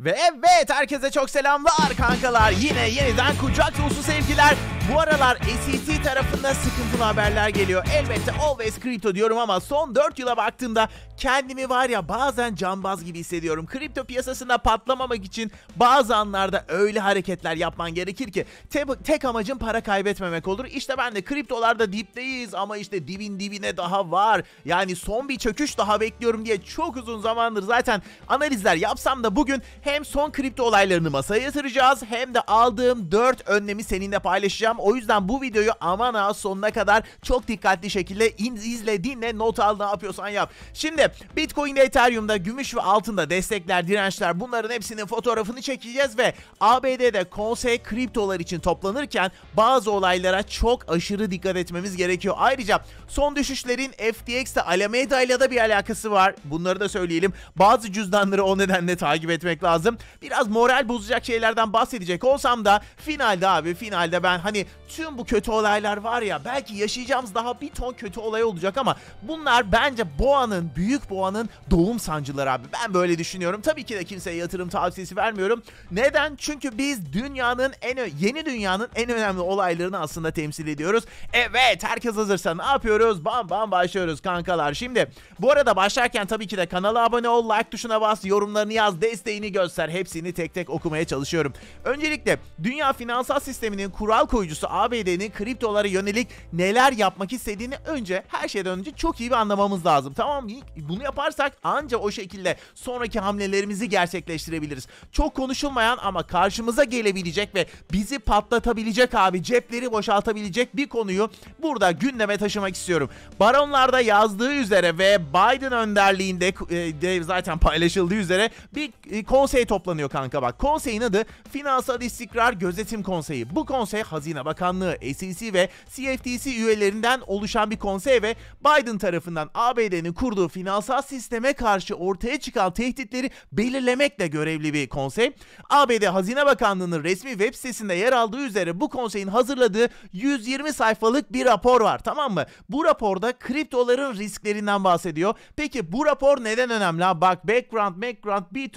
Ve evet herkese çok selamlar kankalar. Yine yeniden kucak dolusu sevgiler. Bu aralar SEC tarafında sıkıntılı haberler geliyor. Elbette always crypto diyorum ama son 4 yıla baktığımda kendimi var ya bazen cambaz gibi hissediyorum. Kripto piyasasında patlamamak için bazı anlarda öyle hareketler yapman gerekir ki te tek amacın para kaybetmemek olur. İşte ben de kriptolarda dipteyiz ama işte dibin dibine daha var. Yani son bir çöküş daha bekliyorum diye çok uzun zamandır zaten analizler yapsam da bugün hem son kripto olaylarını masaya yatıracağız hem de aldığım 4 önlemi seninle paylaşacağım. O yüzden bu videoyu aman ha sonuna kadar çok dikkatli şekilde izle, dinle, not al ne yapıyorsan yap. Şimdi Bitcoin, Ethereum'da gümüş ve altında destekler, dirençler bunların hepsinin fotoğrafını çekeceğiz ve ABD'de konsey kriptolar için toplanırken bazı olaylara çok aşırı dikkat etmemiz gerekiyor. Ayrıca son düşüşlerin FTX'te Alameda ile de bir alakası var. Bunları da söyleyelim. Bazı cüzdanları o nedenle takip etmek lazım. Biraz moral bozacak şeylerden bahsedecek olsam da finalde abi finalde ben hani tüm bu kötü olaylar var ya belki yaşayacağımız daha bir ton kötü olay olacak ama bunlar bence boğanın, büyük boğanın doğum sancıları abi. Ben böyle düşünüyorum. Tabii ki de kimseye yatırım tavsiyesi vermiyorum. Neden? Çünkü biz dünyanın en yeni dünyanın en önemli olaylarını aslında temsil ediyoruz. Evet herkes hazırsa ne yapıyoruz? Bam bam başlıyoruz kankalar. Şimdi bu arada başlarken tabii ki de kanala abone ol, like tuşuna bas, yorumlarını yaz, desteğini göster. Hepsini tek tek okumaya çalışıyorum. Öncelikle dünya finansal sisteminin kural koyucusu öncüsü ABD'nin kriptolara yönelik neler yapmak istediğini önce her şeyden önce çok iyi bir anlamamız lazım. Tamam mı? Bunu yaparsak ancak o şekilde sonraki hamlelerimizi gerçekleştirebiliriz. Çok konuşulmayan ama karşımıza gelebilecek ve bizi patlatabilecek abi cepleri boşaltabilecek bir konuyu burada gündeme taşımak istiyorum. Baronlarda yazdığı üzere ve Biden önderliğinde e, de zaten paylaşıldığı üzere bir e, konsey toplanıyor kanka bak. Konseyin adı Finansal İstikrar Gözetim Konseyi. Bu konsey hazine Hazine Bakanlığı, SEC ve CFTC üyelerinden oluşan bir konsey ve Biden tarafından ABD'nin kurduğu finansal sisteme karşı ortaya çıkan tehditleri belirlemekle görevli bir konsey. ABD Hazine Bakanlığı'nın resmi web sitesinde yer aldığı üzere bu konseyin hazırladığı 120 sayfalık bir rapor var tamam mı? Bu raporda kriptoların risklerinden bahsediyor. Peki bu rapor neden önemli? bak background background bir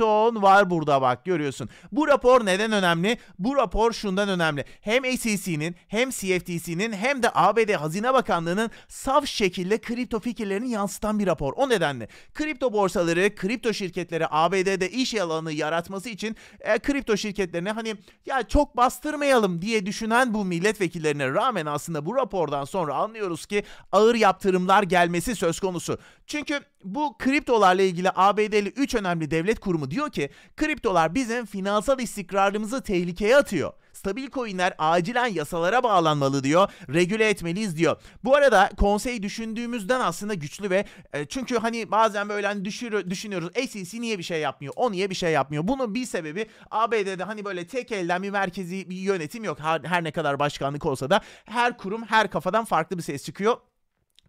var burada bak görüyorsun. Bu rapor neden önemli? Bu rapor şundan önemli. Hem SEC SEC'nin hem CFTC'nin hem de ABD Hazine Bakanlığı'nın saf şekilde kripto fikirlerini yansıtan bir rapor. O nedenle kripto borsaları, kripto şirketleri ABD'de iş alanı yaratması için e, kripto şirketlerine hani ya çok bastırmayalım diye düşünen bu milletvekillerine rağmen aslında bu rapordan sonra anlıyoruz ki ağır yaptırımlar gelmesi söz konusu. Çünkü bu kriptolarla ilgili ABD'li 3 önemli devlet kurumu diyor ki kriptolar bizim finansal istikrarımızı tehlikeye atıyor stabil coinler acilen yasalara bağlanmalı diyor. Regüle etmeliyiz diyor. Bu arada konsey düşündüğümüzden aslında güçlü ve e, çünkü hani bazen böyle hani düşür, düşünüyoruz SEC niye bir şey yapmıyor? O niye bir şey yapmıyor? Bunun bir sebebi ABD'de hani böyle tek elden bir merkezi bir yönetim yok. Her, her ne kadar başkanlık olsa da her kurum her kafadan farklı bir ses çıkıyor.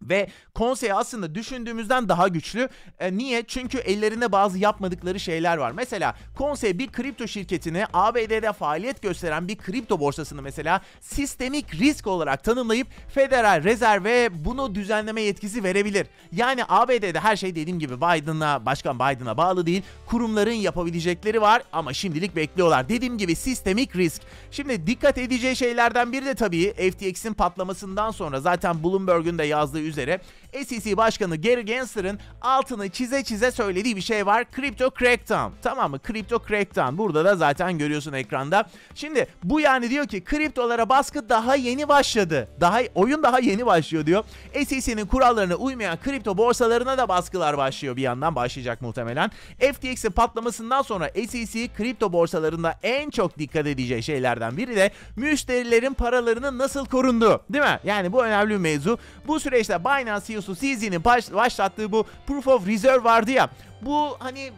Ve konsey aslında düşündüğümüzden daha güçlü. E, niye? Çünkü ellerinde bazı yapmadıkları şeyler var. Mesela konsey bir kripto şirketini ABD'de faaliyet gösteren bir kripto borsasını mesela sistemik risk olarak tanımlayıp Federal Rezerve bunu düzenleme yetkisi verebilir. Yani ABD'de her şey dediğim gibi Biden'a, Başkan Biden'a bağlı değil. Kurumların yapabilecekleri var ama şimdilik bekliyorlar. Dediğim gibi sistemik risk. Şimdi dikkat edeceği şeylerden biri de tabii FTX'in patlamasından sonra zaten Bloomberg'un da yazdığı üzere SEC Başkanı Gary Gensler'ın altını çize çize söylediği bir şey var. Crypto Crackdown. Tamam mı? Crypto Crackdown. Burada da zaten görüyorsun ekranda. Şimdi bu yani diyor ki kriptolara baskı daha yeni başladı. Daha oyun daha yeni başlıyor diyor. SEC'nin kurallarına uymayan kripto borsalarına da baskılar başlıyor bir yandan başlayacak muhtemelen. FTX'in patlamasından sonra SEC kripto borsalarında en çok dikkat edeceği şeylerden biri de müşterilerin paralarının nasıl korundu, Değil mi? Yani bu önemli bir mevzu. Bu süreçte Binance kurucusu CZ'nin baş, başlattığı bu Proof of Reserve vardı ya. Bu hani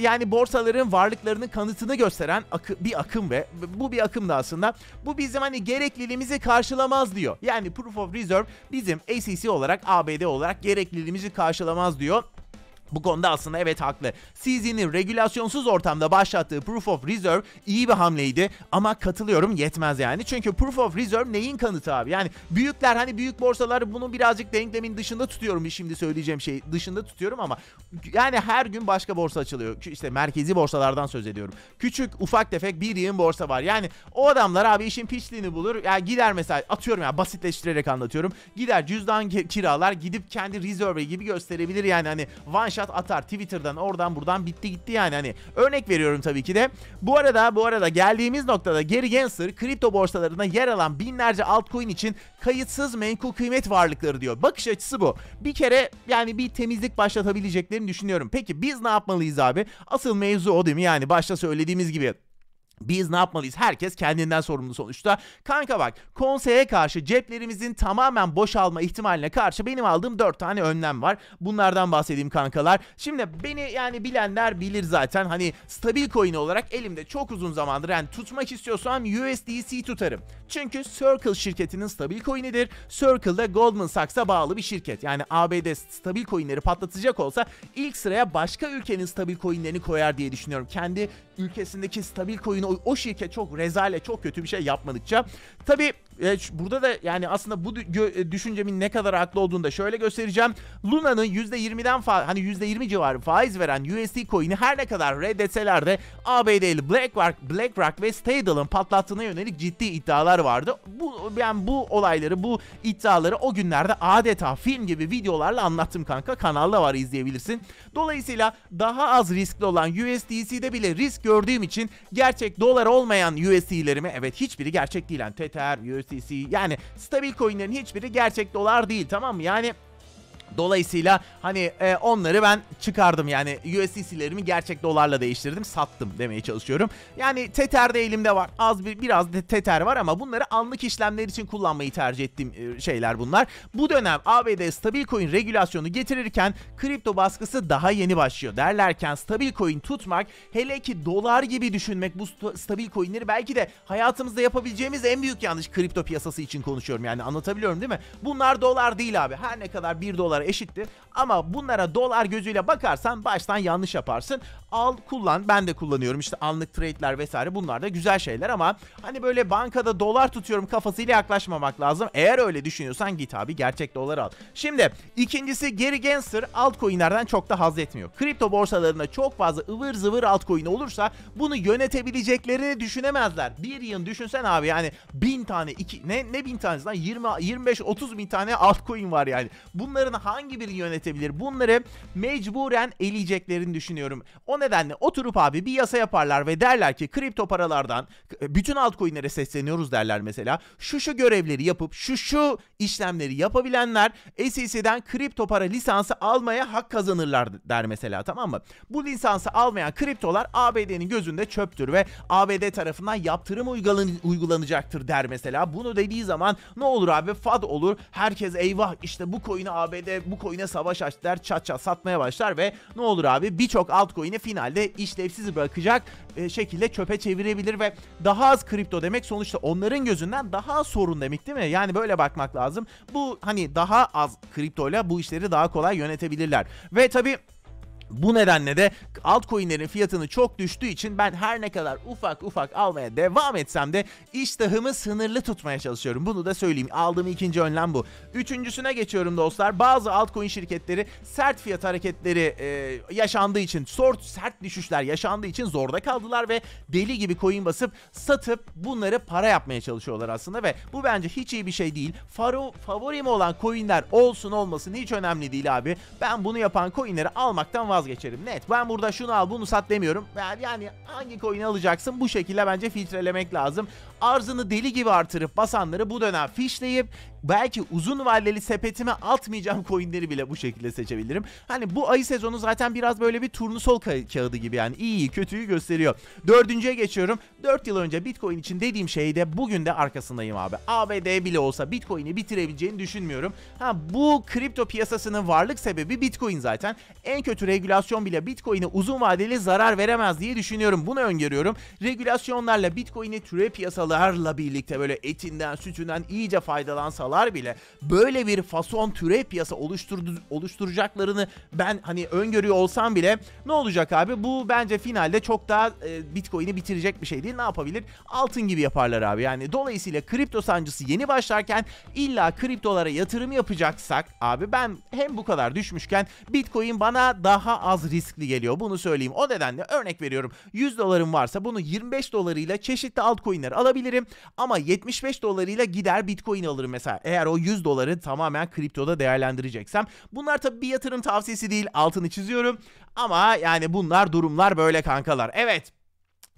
yani borsaların varlıklarının kanıtını gösteren akı bir akım ve bu bir akım da aslında. Bu bizim hani gerekliliğimizi karşılamaz diyor. Yani Proof of Reserve bizim ACC olarak ABD olarak gerekliliğimizi karşılamaz diyor. Bu konuda aslında evet haklı. CZ'nin regülasyonsuz ortamda başlattığı Proof of Reserve iyi bir hamleydi ama katılıyorum yetmez yani. Çünkü Proof of Reserve neyin kanıtı abi? Yani büyükler hani büyük borsalar bunu birazcık denklemin dışında tutuyorum şimdi söyleyeceğim şey dışında tutuyorum ama yani her gün başka borsa açılıyor. İşte merkezi borsalardan söz ediyorum. Küçük ufak tefek bir yığın borsa var. Yani o adamlar abi işin piçliğini bulur. Ya yani gider mesela atıyorum ya yani basitleştirerek anlatıyorum. Gider cüzdan kiralar gidip kendi reserve gibi gösterebilir yani hani one shot screenshot atar Twitter'dan oradan buradan bitti gitti yani hani örnek veriyorum tabii ki de. Bu arada bu arada geldiğimiz noktada Gary Gensler kripto borsalarında yer alan binlerce altcoin için kayıtsız menkul kıymet varlıkları diyor. Bakış açısı bu. Bir kere yani bir temizlik başlatabileceklerini düşünüyorum. Peki biz ne yapmalıyız abi? Asıl mevzu o değil mi? Yani başta söylediğimiz gibi biz ne yapmalıyız? Herkes kendinden sorumlu sonuçta. Kanka bak konseye karşı ceplerimizin tamamen boşalma ihtimaline karşı benim aldığım 4 tane önlem var. Bunlardan bahsedeyim kankalar. Şimdi beni yani bilenler bilir zaten. Hani stabil coin olarak elimde çok uzun zamandır yani tutmak istiyorsam USDC tutarım. Çünkü Circle şirketinin stabil coin'idir. Circle de Goldman Sachs'a bağlı bir şirket. Yani ABD stabil coin'leri patlatacak olsa ilk sıraya başka ülkenin stabil coin'lerini koyar diye düşünüyorum. Kendi ülkesindeki stabil coin'i o, o şirket çok rezale, çok kötü bir şey yapmadıkça. Tabii e, burada da yani aslında bu e, düşüncemin ne kadar haklı olduğunu da şöyle göstereceğim. Luna'nın %20'den hani %20 civarı faiz veren USD coin'i her ne kadar reddetseler de ABD'li BlackRock, BlackRock ve Stable'ın patlattığına yönelik ciddi iddialar vardı. Bu ben bu olayları, bu iddiaları o günlerde adeta film gibi videolarla anlattım kanka. Kanalda var izleyebilirsin. Dolayısıyla daha az riskli olan USDC'de bile risk gördüğüm için gerçek dolar olmayan USD'lerimi evet hiçbiri gerçek değil yani TTR, USD USDC yani stabil coinlerin hiçbiri gerçek dolar değil tamam mı? Yani Dolayısıyla hani e, onları ben çıkardım yani USDC'lerimi gerçek dolarla değiştirdim sattım demeye çalışıyorum. Yani Tether de elimde var az bir biraz da Tether var ama bunları anlık işlemler için kullanmayı tercih ettiğim e, şeyler bunlar. Bu dönem ABD stabil stablecoin regülasyonu getirirken kripto baskısı daha yeni başlıyor derlerken stabil stablecoin tutmak hele ki dolar gibi düşünmek bu stabil stablecoinleri belki de hayatımızda yapabileceğimiz en büyük yanlış kripto piyasası için konuşuyorum yani anlatabiliyorum değil mi? Bunlar dolar değil abi her ne kadar 1 dolar dolara eşittir. Ama bunlara dolar gözüyle bakarsan baştan yanlış yaparsın. Al kullan ben de kullanıyorum işte anlık trade'ler vesaire bunlar da güzel şeyler ama hani böyle bankada dolar tutuyorum kafasıyla yaklaşmamak lazım. Eğer öyle düşünüyorsan git abi gerçek dolar al. Şimdi ikincisi Gary Gensler altcoin'lerden çok da haz etmiyor. Kripto borsalarında çok fazla ıvır zıvır altcoin olursa bunu yönetebileceklerini düşünemezler. Bir yıl düşünsen abi yani bin tane iki ne ne bin tanesi lan 20 25 30 bin tane altcoin var yani. Bunların hangi birini yönetebilir? Bunları mecburen eleyeceklerini düşünüyorum. O nedenle oturup abi bir yasa yaparlar ve derler ki kripto paralardan bütün altcoin'lere sesleniyoruz derler mesela. Şu şu görevleri yapıp şu şu işlemleri yapabilenler SEC'den kripto para lisansı almaya hak kazanırlar der mesela tamam mı? Bu lisansı almayan kriptolar ABD'nin gözünde çöptür ve ABD tarafından yaptırım uygulanacaktır der mesela. Bunu dediği zaman ne olur abi FAD olur. Herkes eyvah işte bu coin'i ABD bu coin'e savaş açtılar. Çat çat satmaya başlar ve ne olur abi birçok altcoin'i finalde işlevsiz bırakacak e, şekilde çöpe çevirebilir ve daha az kripto demek sonuçta onların gözünden daha az sorun demek değil mi? Yani böyle bakmak lazım. Bu hani daha az kriptoyla bu işleri daha kolay yönetebilirler. Ve tabii bu nedenle de altcoin'lerin fiyatını çok düştüğü için ben her ne kadar ufak ufak almaya devam etsem de iştahımı sınırlı tutmaya çalışıyorum. Bunu da söyleyeyim. Aldığım ikinci önlem bu. Üçüncüsüne geçiyorum dostlar. Bazı altcoin şirketleri sert fiyat hareketleri e, yaşandığı için, sort sert düşüşler yaşandığı için zorda kaldılar ve deli gibi coin basıp satıp bunları para yapmaya çalışıyorlar aslında ve bu bence hiç iyi bir şey değil. Faro, favorim olan coin'ler olsun olmasın hiç önemli değil abi. Ben bunu yapan coin'leri almaktan vazgeçtim vazgeçerim. Net. Ben burada şunu al bunu sat demiyorum. Yani hangi coin'i alacaksın bu şekilde bence filtrelemek lazım. Arzını deli gibi artırıp basanları bu dönem fişleyip belki uzun vadeli sepetime atmayacağım coinleri bile bu şekilde seçebilirim. Hani bu ayı sezonu zaten biraz böyle bir turnusol ka- kağıdı gibi yani iyiyi kötüyü gösteriyor. Dördüncüye geçiyorum. Dört yıl önce Bitcoin için dediğim şeyde bugün de arkasındayım abi. ABD bile olsa Bitcoin'i bitirebileceğini düşünmüyorum. Ha bu kripto piyasasının varlık sebebi Bitcoin zaten. En kötü regülasyon bile Bitcoin'e uzun vadeli zarar veremez diye düşünüyorum. Bunu öngörüyorum. Regülasyonlarla Bitcoin'i türe piyasalarla birlikte böyle etinden sütünden iyice faydalansalar bile böyle bir fason türe piyasa oluşturdu, oluşturacaklarını ben hani öngörüyor olsam bile ne olacak abi? Bu bence finalde çok daha e, Bitcoin'i bitirecek bir şey değil. Ne yapabilir? Altın gibi yaparlar abi. Yani dolayısıyla kripto sancısı yeni başlarken illa kriptolara yatırım yapacaksak abi ben hem bu kadar düşmüşken Bitcoin bana daha daha az riskli geliyor. Bunu söyleyeyim. O nedenle örnek veriyorum. 100 dolarım varsa bunu 25 dolarıyla çeşitli altcoin'ler alabilirim. Ama 75 dolarıyla gider bitcoin alırım mesela. Eğer o 100 doları tamamen kriptoda değerlendireceksem. Bunlar tabii bir yatırım tavsiyesi değil. Altını çiziyorum. Ama yani bunlar durumlar böyle kankalar. Evet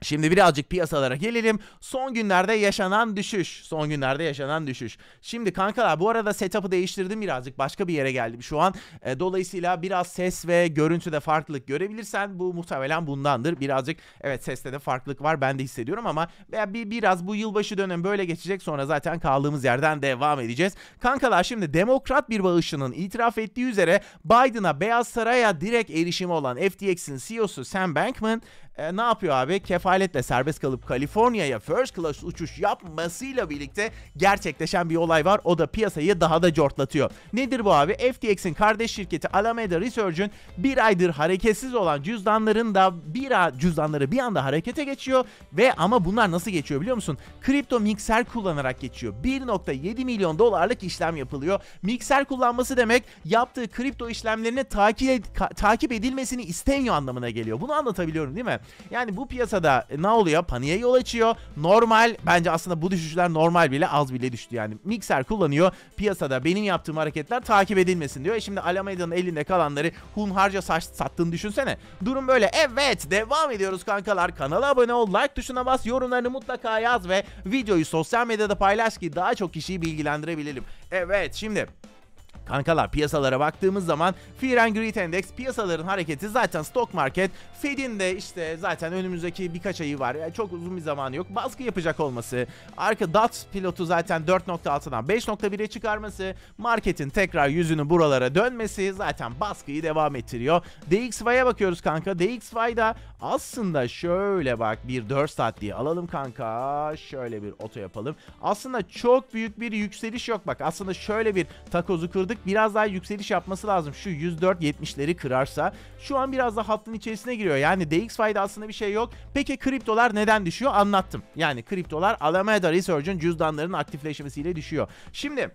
Şimdi birazcık piyasalara gelelim. Son günlerde yaşanan düşüş. Son günlerde yaşanan düşüş. Şimdi kankalar bu arada setup'ı değiştirdim birazcık. Başka bir yere geldim şu an. E, dolayısıyla biraz ses ve görüntüde farklılık görebilirsen bu muhtemelen bundandır. Birazcık evet seste de farklılık var. Ben de hissediyorum ama veya bir, biraz bu yılbaşı dönem böyle geçecek. Sonra zaten kaldığımız yerden devam edeceğiz. Kankalar şimdi demokrat bir bağışının itiraf ettiği üzere Biden'a Beyaz Saray'a direkt erişimi olan FTX'in CEO'su Sam Bankman e, ne yapıyor abi? Kefaletle serbest kalıp Kaliforniya'ya first class uçuş yapmasıyla birlikte gerçekleşen bir olay var. O da piyasayı daha da cortlatıyor. Nedir bu abi? FTX'in kardeş şirketi Alameda Research'ün bir aydır hareketsiz olan cüzdanların da bir a, cüzdanları bir anda harekete geçiyor ve ama bunlar nasıl geçiyor biliyor musun? Kripto mikser kullanarak geçiyor. 1.7 milyon dolarlık işlem yapılıyor. Mikser kullanması demek yaptığı kripto işlemlerine takip, takip edilmesini istemiyor anlamına geliyor. Bunu anlatabiliyorum değil mi? Yani bu piyasada ne oluyor? Paniğe yol açıyor. Normal bence aslında bu düşüşler normal bile az bile düştü yani. mikser kullanıyor. Piyasada benim yaptığım hareketler takip edilmesin diyor. E şimdi Alameda'nın elinde kalanları hunharca saç sattığını düşünsene. Durum böyle. Evet devam ediyoruz kankalar. Kanala abone ol. Like tuşuna bas. Yorumlarını mutlaka yaz ve videoyu sosyal medyada paylaş ki daha çok kişiyi bilgilendirebilelim. Evet şimdi Kankalar piyasalara baktığımız zaman Fear and Greed Index piyasaların hareketi zaten stock market Fed'in de işte zaten önümüzdeki birkaç ayı var. Yani çok uzun bir zamanı yok. Baskı yapacak olması. Arka dot pilotu zaten 4.6'dan 5.1'e çıkarması. Marketin tekrar yüzünü buralara dönmesi zaten baskıyı devam ettiriyor. DXY'ye bakıyoruz kanka. DXY'da aslında şöyle bak bir 4 saat diye alalım kanka. Şöyle bir oto yapalım. Aslında çok büyük bir yükseliş yok bak. Aslında şöyle bir takozu kırdık başladık. Biraz daha yükseliş yapması lazım. Şu 104.70'leri kırarsa. Şu an biraz da hattın içerisine giriyor. Yani DX fayda aslında bir şey yok. Peki kriptolar neden düşüyor? Anlattım. Yani kriptolar Alameda Research'ın cüzdanlarının aktifleşmesiyle düşüyor. Şimdi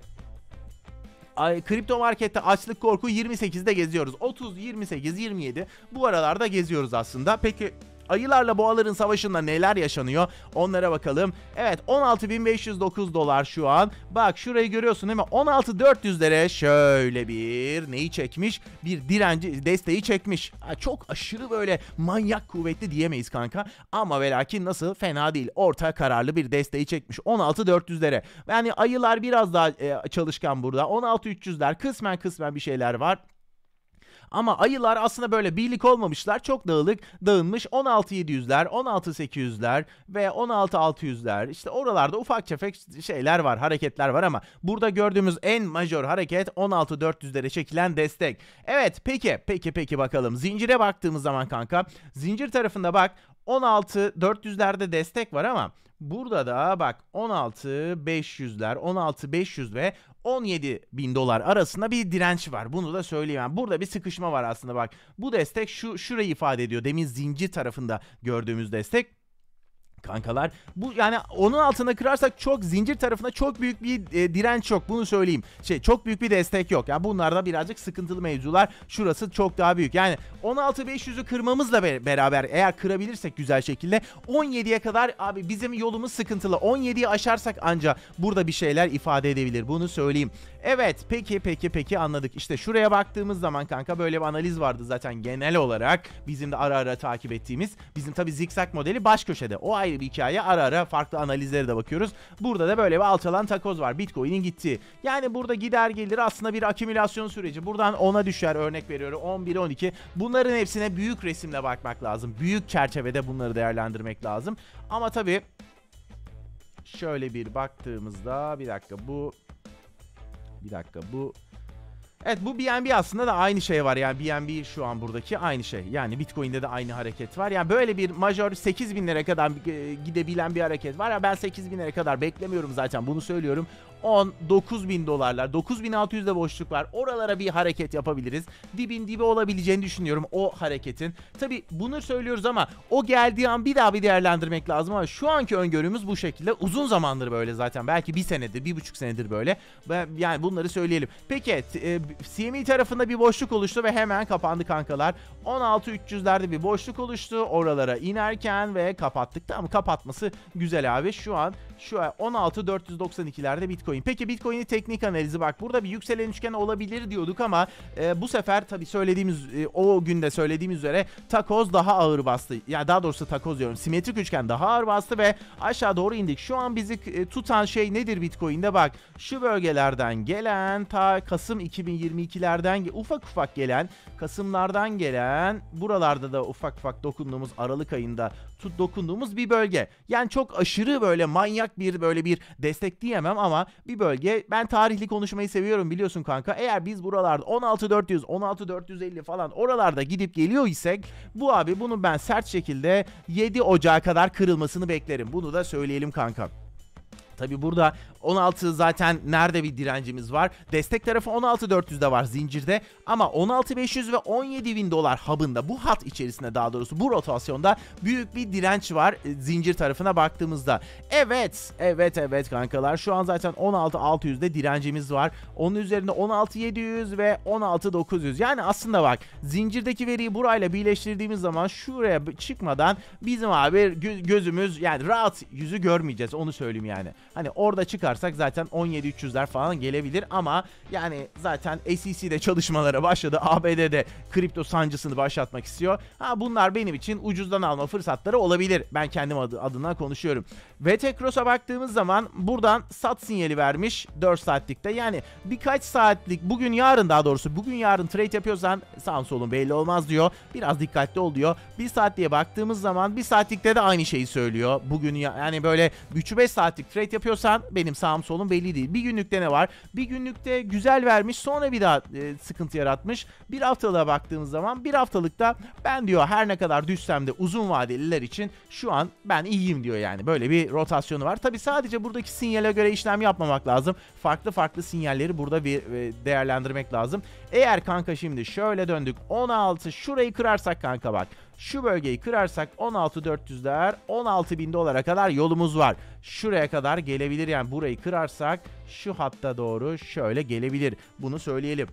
kripto markette açlık korku 28'de geziyoruz. 30, 28, 27 bu aralarda geziyoruz aslında. Peki ayılarla boğaların savaşında neler yaşanıyor onlara bakalım. Evet 16.509 dolar şu an. Bak şurayı görüyorsun değil mi? 16.400'lere şöyle bir neyi çekmiş? Bir direnci desteği çekmiş. Çok aşırı böyle manyak kuvvetli diyemeyiz kanka. Ama ve lakin nasıl fena değil. Orta kararlı bir desteği çekmiş. 16.400'lere. Yani ayılar biraz daha e, çalışkan burada. 16.300'ler kısmen kısmen bir şeyler var. Ama ayılar aslında böyle birlik olmamışlar. Çok dağılık dağılmış 16700'ler, 16800'ler ve 16600'ler. İşte oralarda ufak tefek şeyler var, hareketler var ama burada gördüğümüz en majör hareket 16400'lere çekilen destek. Evet peki peki peki bakalım. Zincire baktığımız zaman kanka zincir tarafında bak 16 400'lerde destek var ama burada da bak 16 500'ler 16 500 ve 17 bin dolar arasında bir direnç var. Bunu da söyleyeyim. Yani burada bir sıkışma var aslında bak. Bu destek şu şurayı ifade ediyor. Demin zincir tarafında gördüğümüz destek. Kankalar bu yani onun altına kırarsak çok zincir tarafına çok büyük bir e, direnç yok bunu söyleyeyim. Şey çok büyük bir destek yok. Yani bunlarda birazcık sıkıntılı mevzular. Şurası çok daha büyük. Yani 16500'ü kırmamızla be beraber eğer kırabilirsek güzel şekilde 17'ye kadar abi bizim yolumuz sıkıntılı. 17'yi aşarsak anca burada bir şeyler ifade edebilir. Bunu söyleyeyim. Evet peki peki peki anladık. İşte şuraya baktığımız zaman kanka böyle bir analiz vardı zaten genel olarak. Bizim de ara ara takip ettiğimiz. Bizim tabii zikzak modeli baş köşede. O ay ayrı bir hikaye. Ara ara farklı analizlere de bakıyoruz. Burada da böyle bir alçalan takoz var. Bitcoin'in gitti Yani burada gider gelir aslında bir akümülasyon süreci. Buradan 10'a düşer örnek veriyorum. 11, 12. Bunların hepsine büyük resimle bakmak lazım. Büyük çerçevede bunları değerlendirmek lazım. Ama tabii şöyle bir baktığımızda bir dakika bu bir dakika bu Evet bu BNB aslında da aynı şey var yani BNB şu an buradaki aynı şey. Yani Bitcoin'de de aynı hareket var. Yani böyle bir major 8 bin kadar e, gidebilen bir hareket var. Ya ben 8 bin kadar beklemiyorum zaten bunu söylüyorum. 10, 9000 dolarlar, 9600'de boşluk var. Oralara bir hareket yapabiliriz. Dibin dibi olabileceğini düşünüyorum o hareketin. Tabi bunu söylüyoruz ama o geldiği an bir daha bir değerlendirmek lazım ama şu anki öngörümüz bu şekilde. Uzun zamandır böyle zaten. Belki bir senedir, bir buçuk senedir böyle. Yani bunları söyleyelim. Peki CME e tarafında bir boşluk oluştu ve hemen kapandı kankalar. 16 bir boşluk oluştu. Oralara inerken ve kapattık. Tamam kapatması güzel abi. Şu an şu an 16 Bitcoin Bitcoin. Peki Bitcoin'in teknik analizi bak burada bir yükselen üçgen olabilir diyorduk ama e, bu sefer tabi söylediğimiz e, o günde söylediğimiz üzere takoz daha ağır bastı. Ya daha doğrusu takoz diyorum. Simetrik üçgen daha ağır bastı ve aşağı doğru indik. Şu an bizi e, tutan şey nedir Bitcoin'de bak şu bölgelerden gelen ta Kasım 2022'lerden ufak ufak gelen Kasımlardan gelen buralarda da ufak ufak dokunduğumuz Aralık ayında dokunduğumuz bir bölge. Yani çok aşırı böyle manyak bir böyle bir destek diyemem ama bir bölge. Ben tarihli konuşmayı seviyorum biliyorsun kanka. Eğer biz buralarda 16400, 16450 falan oralarda gidip geliyor isek bu abi bunun ben sert şekilde 7 Ocağı kadar kırılmasını beklerim. Bunu da söyleyelim kanka. Tabi burada 16 zaten nerede bir direncimiz var? Destek tarafı 16400'de var zincirde ama 16500 ve 17000 dolar hub'ında bu hat içerisinde daha doğrusu bu rotasyonda büyük bir direnç var e, zincir tarafına baktığımızda. Evet, evet, evet kankalar. Şu an zaten 16600'de direncimiz var. Onun üzerinde 16700 ve 16900. Yani aslında bak zincirdeki veriyi burayla birleştirdiğimiz zaman şuraya çıkmadan bizim abi gözümüz yani rahat yüzü görmeyeceğiz. Onu söyleyeyim yani. Hani orada çıkarsak zaten 17 falan gelebilir ama yani zaten SEC'de çalışmalara başladı. ABD'de kripto sancısını başlatmak istiyor. Ha bunlar benim için ucuzdan alma fırsatları olabilir. Ben kendim adı, adına konuşuyorum. VT baktığımız zaman buradan sat sinyali vermiş 4 saatlikte. Yani birkaç saatlik bugün yarın daha doğrusu bugün yarın trade yapıyorsan sağın solun belli olmaz diyor. Biraz dikkatli ol diyor. 1 saatliğe baktığımız zaman 1 saatlikte de aynı şeyi söylüyor. Bugün yani böyle 3-5 saatlik trade yapıyor yapıyorsan benim sağım solum belli değil. Bir günlükte ne var? Bir günlükte güzel vermiş sonra bir daha e, sıkıntı yaratmış. Bir haftalığa baktığımız zaman bir haftalıkta ben diyor her ne kadar düşsem de uzun vadeliler için şu an ben iyiyim diyor yani. Böyle bir rotasyonu var. Tabi sadece buradaki sinyale göre işlem yapmamak lazım. Farklı farklı sinyalleri burada bir e, değerlendirmek lazım. Eğer kanka şimdi şöyle döndük 16 şurayı kırarsak kanka bak şu bölgeyi kırarsak 16.400'ler 16.000 dolara kadar yolumuz var şuraya kadar gelebilir. Yani burayı kırarsak şu hatta doğru şöyle gelebilir. Bunu söyleyelim.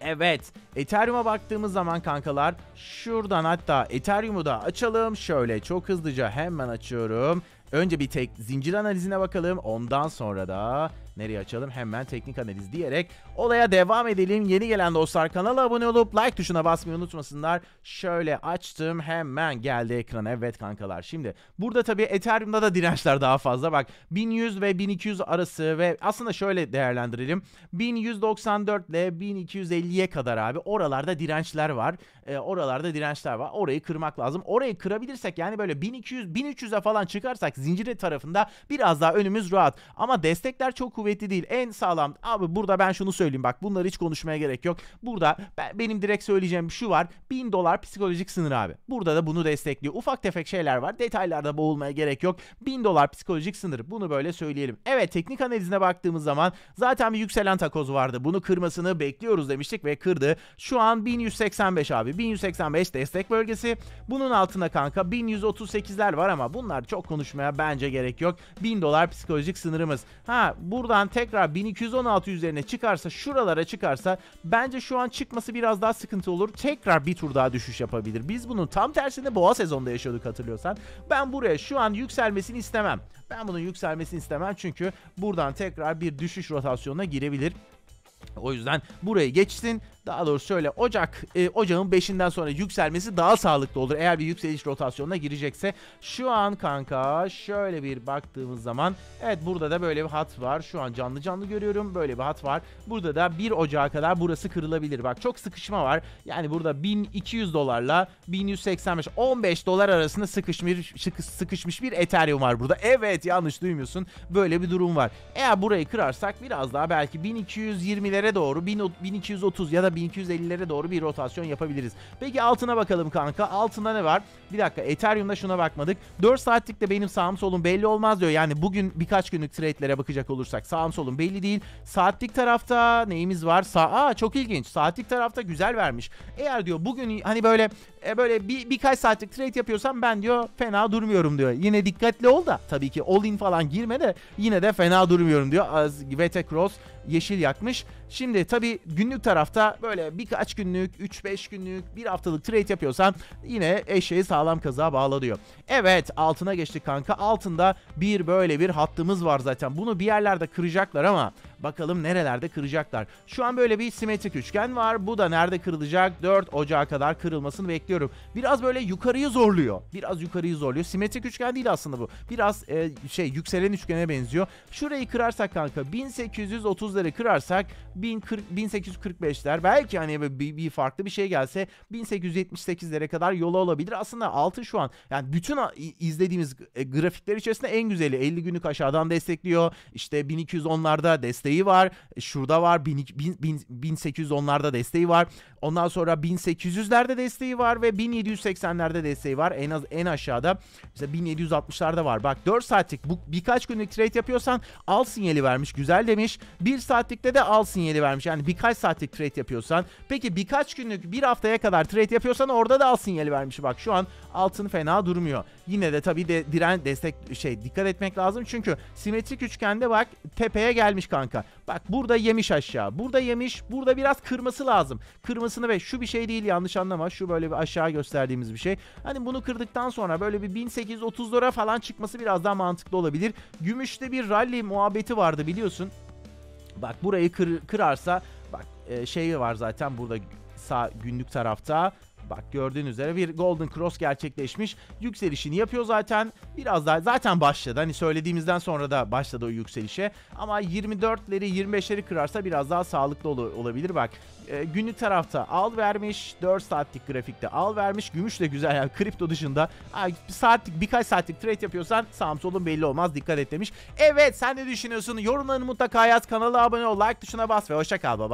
Evet Ethereum'a baktığımız zaman kankalar şuradan hatta Ethereum'u da açalım. Şöyle çok hızlıca hemen açıyorum. Önce bir tek zincir analizine bakalım. Ondan sonra da Nereye açalım? Hemen teknik analiz diyerek olaya devam edelim. Yeni gelen dostlar kanala abone olup like tuşuna basmayı unutmasınlar. Şöyle açtım hemen geldi ekrana. Evet kankalar şimdi burada tabii Ethereum'da da dirençler daha fazla. Bak 1100 ve 1200 arası ve aslında şöyle değerlendirelim. 1194 ile 1250'ye kadar abi oralarda dirençler var. E, oralarda dirençler var. Orayı kırmak lazım. Orayı kırabilirsek yani böyle 1200 1300'e falan çıkarsak zincir tarafında biraz daha önümüz rahat. Ama destekler çok kuvvetli kuvvetli değil. En sağlam. Abi burada ben şunu söyleyeyim bak bunları hiç konuşmaya gerek yok. Burada ben, benim direkt söyleyeceğim şu var. 1000 dolar psikolojik sınır abi. Burada da bunu destekliyor. Ufak tefek şeyler var. Detaylarda boğulmaya gerek yok. 1000 dolar psikolojik sınır. Bunu böyle söyleyelim. Evet teknik analizine baktığımız zaman zaten bir yükselen takoz vardı. Bunu kırmasını bekliyoruz demiştik ve kırdı. Şu an 1185 abi. 1185 destek bölgesi. Bunun altına kanka 1138'ler var ama bunlar çok konuşmaya bence gerek yok. 1000 dolar psikolojik sınırımız. Ha burada Lütfen tekrar 1216 üzerine çıkarsa şuralara çıkarsa bence şu an çıkması biraz daha sıkıntı olur. Tekrar bir tur daha düşüş yapabilir. Biz bunun tam tersini boğa sezonda yaşadık hatırlıyorsan. Ben buraya şu an yükselmesini istemem. Ben bunun yükselmesini istemem çünkü buradan tekrar bir düşüş rotasyonuna girebilir. O yüzden burayı geçsin daha doğrusu şöyle Ocak e, Ocağın 5'inden sonra yükselmesi daha sağlıklı olur. Eğer bir yükseliş rotasyonuna girecekse. Şu an kanka şöyle bir baktığımız zaman evet burada da böyle bir hat var. Şu an canlı canlı görüyorum. Böyle bir hat var. Burada da 1 Ocağa kadar burası kırılabilir. Bak çok sıkışma var. Yani burada 1200 dolarla 1185 15 dolar arasında sıkışmış sıkışmış bir Ethereum var burada. Evet yanlış duymuyorsun. Böyle bir durum var. Eğer burayı kırarsak biraz daha belki 1220'lere doğru 1230 ya da 1250'lere doğru bir rotasyon yapabiliriz. Peki altına bakalım kanka. Altında ne var? Bir dakika Ethereum'da şuna bakmadık. 4 saatlik de benim sağım solum belli olmaz diyor. Yani bugün birkaç günlük trade'lere bakacak olursak sağım solum belli değil. Saatlik tarafta neyimiz var? Sa Aa çok ilginç. Saatlik tarafta güzel vermiş. Eğer diyor bugün hani böyle e, böyle bir birkaç saatlik trade yapıyorsan ben diyor fena durmuyorum diyor. Yine dikkatli ol da tabii ki all in falan girme de yine de fena durmuyorum diyor. Az Vete Cross yeşil yakmış. Şimdi tabii günlük tarafta böyle birkaç günlük, 3-5 günlük, bir haftalık trade yapıyorsan yine eşeği sağlam kazığa bağla diyor. Evet altına geçtik kanka. Altında bir böyle bir hattımız var zaten. Bunu bir yerlerde kıracaklar ama Bakalım nerelerde kıracaklar. Şu an böyle bir simetrik üçgen var. Bu da nerede kırılacak? 4 Ocağı kadar kırılmasını bekliyorum. Biraz böyle yukarıyı zorluyor. Biraz yukarıyı zorluyor. Simetrik üçgen değil aslında bu. Biraz e, şey yükselen üçgene benziyor. Şurayı kırarsak kanka 1830'ları kırarsak 1040, 1845'ler belki hani bir, bir farklı bir şey gelse 1878'lere kadar yolu olabilir. Aslında 6 şu an yani bütün izlediğimiz e, grafikler içerisinde en güzeli. 50 günlük aşağıdan destekliyor. İşte 1210'larda desteği desteği var. E, şurada var. 1810'larda desteği var. Ondan sonra 1800'lerde desteği var ve 1780'lerde desteği var. En az en aşağıda mesela 1760'larda var. Bak 4 saatlik bu birkaç günlük trade yapıyorsan al sinyali vermiş. Güzel demiş. 1 saatlikte de al sinyali vermiş. Yani birkaç saatlik trade yapıyorsan. Peki birkaç günlük bir haftaya kadar trade yapıyorsan orada da al sinyali vermiş. Bak şu an altın fena durmuyor. Yine de tabii de diren destek şey dikkat etmek lazım. Çünkü simetrik üçgende bak tepeye gelmiş kanka kanka. Bak burada yemiş aşağı. Burada yemiş. Burada biraz kırması lazım. Kırmasını ve şu bir şey değil yanlış anlama. Şu böyle bir aşağı gösterdiğimiz bir şey. Hani bunu kırdıktan sonra böyle bir 1830' 1830'lara falan çıkması biraz daha mantıklı olabilir. Gümüşte bir rally muhabbeti vardı biliyorsun. Bak burayı kır, kırarsa bak e, şey var zaten burada sağ günlük tarafta Bak gördüğünüz üzere bir Golden Cross gerçekleşmiş. Yükselişini yapıyor zaten. Biraz daha zaten başladı. Hani söylediğimizden sonra da başladı o yükselişe. Ama 24'leri 25'leri kırarsa biraz daha sağlıklı ol olabilir. Bak e, günlük tarafta al vermiş. 4 saatlik grafikte al vermiş. Gümüş de güzel yani kripto dışında. Ha, saatlik birkaç saatlik trade yapıyorsan sağım solun belli olmaz. Dikkat et demiş. Evet sen ne düşünüyorsun? Yorumlarını mutlaka yaz. Kanala abone ol. Like tuşuna bas ve hoşça kal. Bye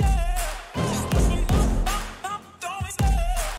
bye.